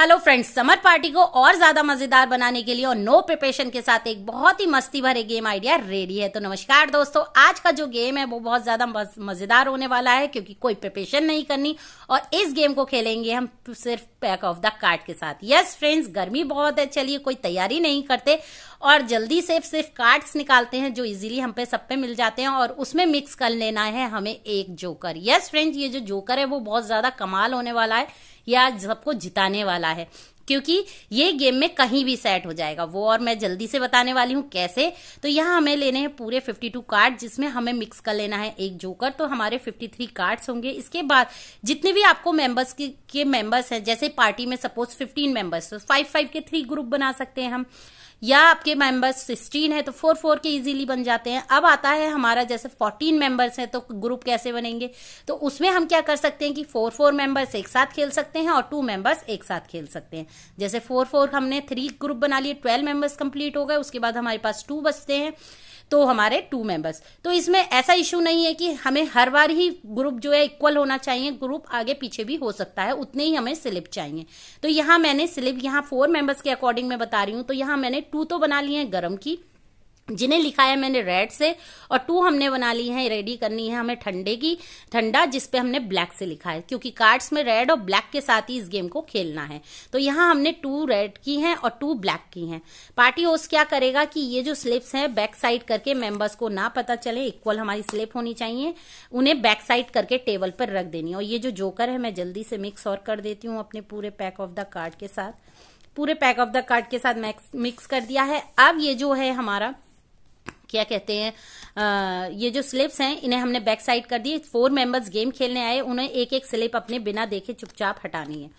hello friends summer party को और ज्यादा मजेदार बनाने के लिए और नो प्रिपरेशन के साथ एक बहुत ही मस्ती भरे गेम आइडिया रेडी है तो नमस्कार दोस्तों आज का जो गेम है वो बहुत ज्यादा मजेदार होने वाला है क्योंकि कोई प्रिपरेशन नहीं करनी और इस गेम को खेलेंगे हम सिर्फ पैक ऑफ द कार्ड के साथ यस फ्रेंड्स गर्मी बहुत है चलिए कोई तैयारी नहीं करते और जल्दी से सिर्फ कार्ड्स निकालते हैं जो इजीली हम पे सब पे मिल जाते हैं और उसमें मिक्स कर लेना है हमें एक जोकर यस फ्रेंड्स ये जो जोकर है वो बहुत ज्यादा कमाल होने वाला है या सबको जिताने वाला है क्योंकि ये गेम में कहीं भी सेट हो जाएगा वो और मैं जल्दी से बताने वाली हूँ कैसे तो यहाँ हमें लेने हैं पूरे 52 कार्ड जिसमें हमें मिक्स कर लेना है एक जोकर तो हमारे 53 कार्ड्स होंगे इसके बाद जितने भी आपको मेंबर्स के, के मेंबर्स हैं जैसे पार्टी में सपोज 15 मेंबर्स तो फाइव फाइव के थ्री ग्रुप बना सकते हैं हम या आपके मेंबर्स सिक्सटीन है तो फोर फोर के इजीली बन जाते हैं अब आता है हमारा जैसे फोर्टीन मेंबर्स हैं तो ग्रुप कैसे बनेंगे तो उसमें हम क्या कर सकते हैं कि फोर फोर मेंबर्स एक साथ खेल सकते हैं और टू मेंबर्स एक साथ खेल सकते हैं जैसे फोर फोर हमने थ्री ग्रुप बना लिए ट्वेल्व मेंबर्स कंप्लीट हो गए उसके बाद हमारे पास टू बचते हैं तो हमारे टू मेंबर्स तो इसमें ऐसा इश्यू नहीं है कि हमें हर बार ही ग्रुप जो है इक्वल होना चाहिए ग्रुप आगे पीछे भी हो सकता है उतने ही हमें स्लिप चाहिए तो यहां मैंने स्लिप यहाँ फोर मेंबर्स के अकॉर्डिंग में बता रही हूं तो यहां मैंने टू तो बना लिए हैं गर्म की जिन्हें लिखा है मैंने रेड से और टू हमने बना ली है रेडी करनी है हमें ठंडे की ठंडा जिसपे हमने ब्लैक से लिखा है क्योंकि कार्ड्स में रेड और ब्लैक के साथ ही इस गेम को खेलना है तो यहाँ हमने टू रेड की हैं और टू ब्लैक की हैं पार्टी होस्ट क्या करेगा कि ये जो स्लिप्स हैं बैक साइड करके मेंबर्स को ना पता चले इक्वल हमारी स्लिप होनी चाहिए उन्हें बैक साइड करके टेबल पर रख देनी और ये जो जोकर है मैं जल्दी से मिक्स और कर देती हूँ अपने पूरे पैक ऑफ द कार्ड के साथ पूरे पैक ऑफ द कार्ड के साथ मिक्स कर दिया है अब ये जो है हमारा क्या कहते हैं आ, ये जो स्लिप्स हैं इन्हें हमने बैक साइड कर दी फोर मेंबर्स गेम खेलने आए उन्हें एक एक स्लिप अपने बिना देखे चुपचाप हटानी है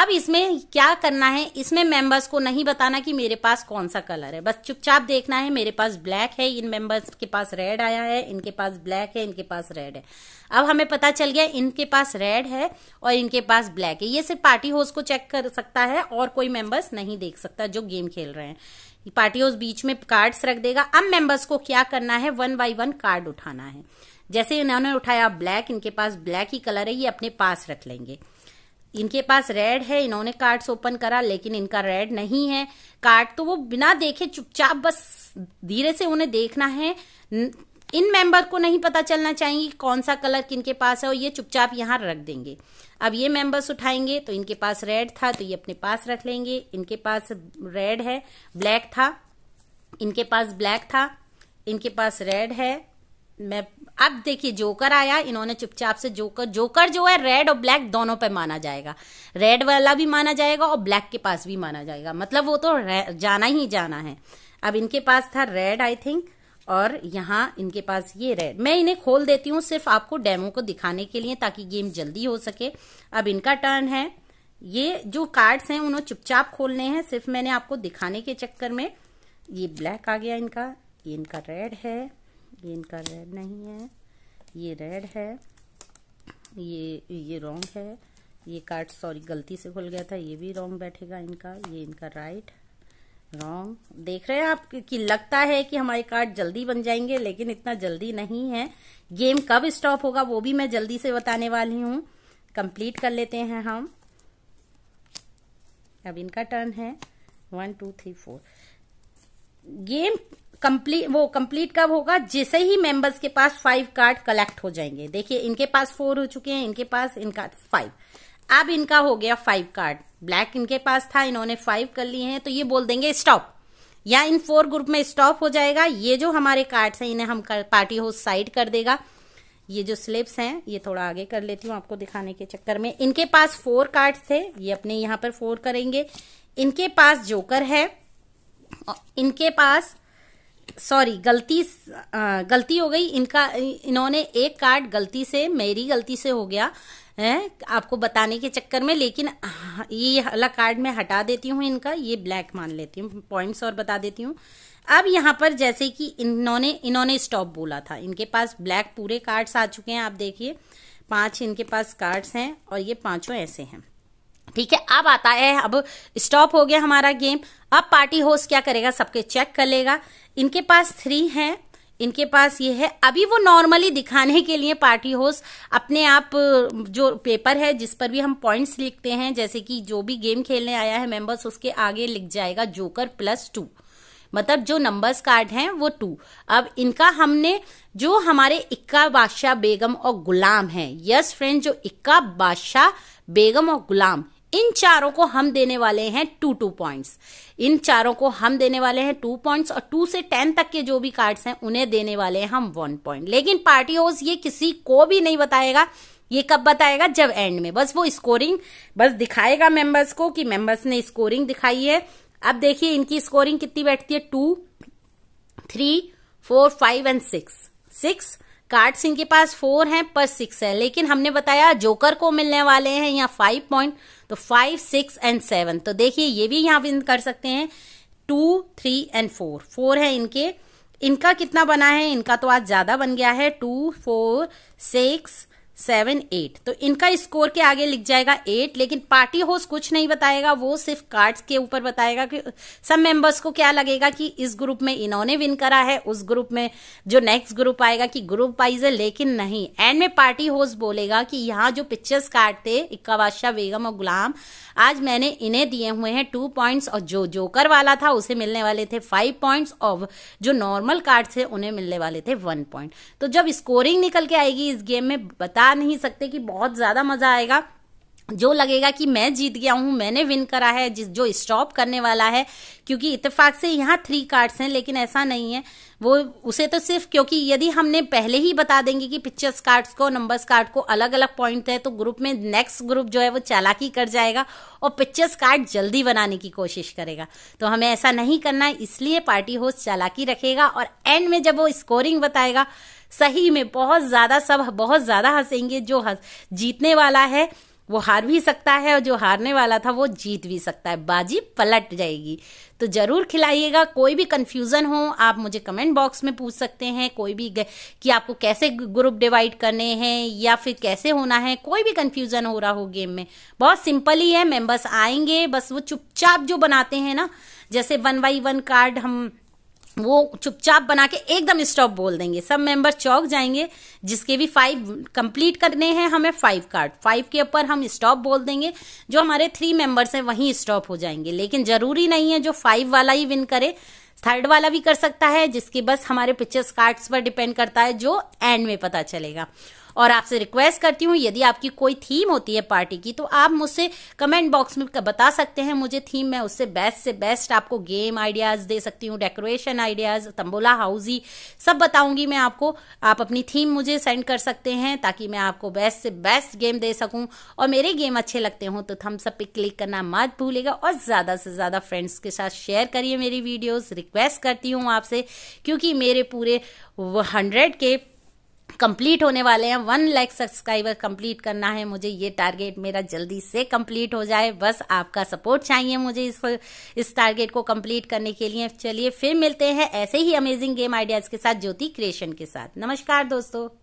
अब इसमें क्या करना है इसमें मेंबर्स को नहीं बताना कि मेरे पास कौन सा कलर है बस चुपचाप देखना है मेरे पास ब्लैक है इन मेंबर्स के पास रेड आया है इनके पास ब्लैक है इनके पास रेड है अब हमें पता चल गया इनके पास रेड है और इनके पास ब्लैक है ये सिर्फ पार्टी होस्ट को चेक कर सकता है और कोई मेंबर्स नहीं देख सकता जो गेम खेल रहे हैं पार्टी हाउस बीच में कार्ड्स रख देगा अब मेंबर्स को क्या करना है वन बाई वन कार्ड उठाना है जैसे इन्होंने उठाया ब्लैक इनके पास ब्लैक ही कलर है ये अपने पास रख लेंगे इनके पास रेड है इन्होंने कार्ड्स ओपन करा लेकिन इनका रेड नहीं है कार्ड तो वो बिना देखे चुपचाप बस धीरे से उन्हें देखना है इन मेंबर को नहीं पता चलना चाहिए कौन सा कलर किनके पास है और ये चुपचाप यहाँ रख देंगे अब ये मेंबर्स उठाएंगे तो इनके पास रेड था तो ये अपने पास रख लेंगे इनके पास रेड है ब्लैक था इनके पास ब्लैक था इनके पास रेड है मैं अब देखिए जोकर आया इन्होंने चुपचाप से जोकर जोकर जो है रेड और ब्लैक दोनों पे माना जाएगा रेड वाला भी माना जाएगा और ब्लैक के पास भी माना जाएगा मतलब वो तो जाना ही जाना है अब इनके पास था रेड आई थिंक और यहाँ इनके पास ये रेड मैं इन्हें खोल देती हूँ सिर्फ आपको डेमो को दिखाने के लिए ताकि गेम जल्दी हो सके अब इनका टर्न है ये जो कार्ड्स हैं उन्होंने चुपचाप खोलने हैं सिर्फ मैंने आपको दिखाने के चक्कर में ये ब्लैक आ गया इनका ये इनका रेड है ये इनका रेड नहीं है ये रेड है ये ये रॉन्ग है ये कार्ड सॉरी गलती से खुल गया था ये भी रॉन्ग बैठेगा इनका ये इनका राइट रॉन्ग देख रहे हैं आप कि लगता है कि हमारे कार्ड जल्दी बन जाएंगे लेकिन इतना जल्दी नहीं है गेम कब स्टॉप होगा वो भी मैं जल्दी से बताने वाली हूँ कंप्लीट कर लेते हैं हम अब इनका टर्न है one two three four game complete वो कंप्लीट कब होगा जैसे ही मेंबर्स के पास फाइव कार्ड कलेक्ट हो जाएंगे देखिए इनके पास फोर हो चुके हैं इनके पास इनका फाइव अब इनका हो गया फाइव कार्ड ब्लैक इनके पास था इन्होंने फाइव कर लिए हैं तो ये बोल देंगे स्टॉप या इन फोर ग्रुप में स्टॉप हो जाएगा ये जो हमारे कार्ड्स है इन्हें हम कर, पार्टी हो साइड कर देगा ये जो स्लिप्स हैं ये थोड़ा आगे कर लेती हूँ आपको दिखाने के चक्कर में इनके पास फोर कार्ड थे ये अपने यहाँ पर फोर करेंगे इनके पास जोकर है इनके पास सॉरी गलती गलती हो गई इनका इन्होंने एक कार्ड गलती से मेरी गलती से हो गया है आपको बताने के चक्कर में लेकिन हाँ, ये अलग कार्ड मैं हटा देती हूँ इनका ये ब्लैक मान लेती हूँ पॉइंट्स और बता देती हूँ अब यहाँ पर जैसे कि इन्होंने इन्होंने स्टॉप बोला था इनके पास ब्लैक पूरे कार्ड्स आ चुके हैं आप देखिए पांच इनके पास कार्ड्स हैं और ये पांचों ऐसे हैं ठीक है अब आता है अब स्टॉप हो गया हमारा गेम अब पार्टी होस्ट क्या करेगा सबके चेक कर लेगा इनके पास थ्री है इनके पास ये है अभी वो नॉर्मली दिखाने के लिए पार्टी होस्ट अपने आप जो पेपर है जिस पर भी हम पॉइंट्स लिखते हैं जैसे कि जो भी गेम खेलने आया है मेंबर्स उसके आगे लिख जाएगा जोकर प्लस टू मतलब जो नंबर्स कार्ड हैं वो टू अब इनका हमने जो हमारे इक्का बादशाह बेगम और गुलाम है यस फ्रेंड जो इक्का बादशाह बेगम और गुलाम इन चारों को हम देने वाले हैं टू टू पॉइंट्स इन चारों को हम देने वाले हैं टू पॉइंट्स और टू से टेन तक के जो भी कार्ड्स हैं उन्हें देने वाले हैं हम वन पॉइंट लेकिन पार्टी हाउस ये किसी को भी नहीं बताएगा ये कब बताएगा जब एंड में बस वो स्कोरिंग बस दिखाएगा मेंबर्स को कि मेंबर्स ने स्कोरिंग दिखाई है अब देखिए इनकी स्कोरिंग कितनी बैठती है two three four five and six six cards इनके पास फोर है पर सिक्स है लेकिन हमने बताया जोकर को मिलने वाले हैं यहाँ फाइव पॉइंट तो फाइव सिक्स एंड सेवन तो देखिए ये भी यहाँ विन कर सकते हैं two three and four four है इनके इनका कितना बना है इनका तो आज ज़्यादा बन गया है two four six seven eight तो इनका स्कोर के आगे लिख जाएगा एट लेकिन पार्टी होस्ट कुछ नहीं बताएगा वो सिर्फ कार्ड्स के ऊपर बताएगा कि सब मेंबर्स को क्या लगेगा कि इस ग्रुप में इन्होंने विन करा है उस ग्रुप में जो नेक्स्ट ग्रुप आएगा कि ग्रुप वाइज है लेकिन नहीं एंड में पार्टी होस्ट बोलेगा कि यहाँ जो पिक्चर्स कार्ड थे इक्का बादशाह बेगम और गुलाम आज मैंने इन्हें दिए हुए हैं टू पॉइंट्स और जो जोकर वाला था उसे मिलने वाले थे फाइव पॉइंट्स और जो नॉर्मल कार्ड थे उन्हें मिलने वाले थे वन पॉइंट तो जब स्कोरिंग निकल के आएगी इस गेम में बता बता नहीं सकते कि बहुत ज़्यादा मज़ा आएगा जो लगेगा कि मैं जीत गया हूं मैंने विन करा है जिस जो स्टॉप करने वाला है क्योंकि इतफाक से यहाँ थ्री कार्ड्स हैं लेकिन ऐसा नहीं है वो उसे तो सिर्फ क्योंकि यदि हमने पहले ही बता देंगे कि पिक्चर्स कार्ड्स को नंबर्स कार्ड को अलग अलग पॉइंट है तो ग्रुप में नेक्स्ट ग्रुप जो है वो चालाकी कर जाएगा और पिक्चर्स कार्ड जल्दी बनाने की कोशिश करेगा तो हमें ऐसा नहीं करना है इसलिए पार्टी होस्ट चालाकी रखेगा और एंड में जब वो स्कोरिंग बताएगा सही में बहुत ज़्यादा सब बहुत ज़्यादा हंसेंगे जो हस जीतने वाला है वो हार भी सकता है और जो हारने वाला था वो जीत भी सकता है बाजी पलट जाएगी तो ज़रूर खिलाइएगा कोई भी कन्फ्यूज़न हो आप मुझे कमेंट बॉक्स में पूछ सकते हैं कोई भी कि आपको कैसे ग्रुप डिवाइड करने हैं या फिर कैसे होना है कोई भी कन्फ्यूज़न हो रहा हो गेम में बहुत सिंपल ही है मेम्बर्स आएंगे बस वो चुपचाप जो बनाते हैं ना जैसे वन बाई वन कार्ड हम वो चुपचाप बना के एकदम स्टॉप बोल देंगे सब मेंबर चौक जाएंगे जिसके भी फाइव कंप्लीट करने हैं हमें फाइव कार्ड फाइव के ऊपर हम स्टॉप बोल देंगे जो हमारे थ्री मेंबर्स हैं वहीं स्टॉप हो जाएंगे लेकिन जरूरी नहीं है जो फाइव वाला ही विन करे थर्ड वाला भी कर सकता है जिसकी बस हमारे पिक्चर्स कार्ड्स पर डिपेंड करता है जो एंड में पता चलेगा और आपसे रिक्वेस्ट करती हूँ यदि आपकी कोई थीम होती है पार्टी की तो आप मुझसे कमेंट बॉक्स में बता सकते हैं मुझे थीम मैं उससे बेस्ट से बेस्ट आपको गेम आइडियाज़ दे सकती हूँ डेकोरेशन आइडियाज़ तंबोला हाउजी सब बताऊंगी मैं आपको आप अपनी थीम मुझे सेंड कर सकते हैं ताकि मैं आपको बेस्ट से बेस्ट गेम दे सकूँ और मेरे गेम अच्छे लगते हों तो थम सब पे क्लिक करना मत भूलेगा और ज़्यादा से ज़्यादा फ्रेंड्स के साथ शेयर करिए मेरी वीडियोज़ रिक्वेस्ट करती हूँ आपसे क्योंकि मेरे पूरे हंड्रेड के कंप्लीट होने वाले हैं वन लाख सब्सक्राइबर कंप्लीट करना है मुझे ये टारगेट मेरा जल्दी से कंप्लीट हो जाए बस आपका सपोर्ट चाहिए मुझे इस इस टारगेट को कंप्लीट करने के लिए चलिए फिर मिलते हैं ऐसे ही अमेजिंग गेम आइडियाज के साथ ज्योति क्रिएशन के साथ नमस्कार दोस्तों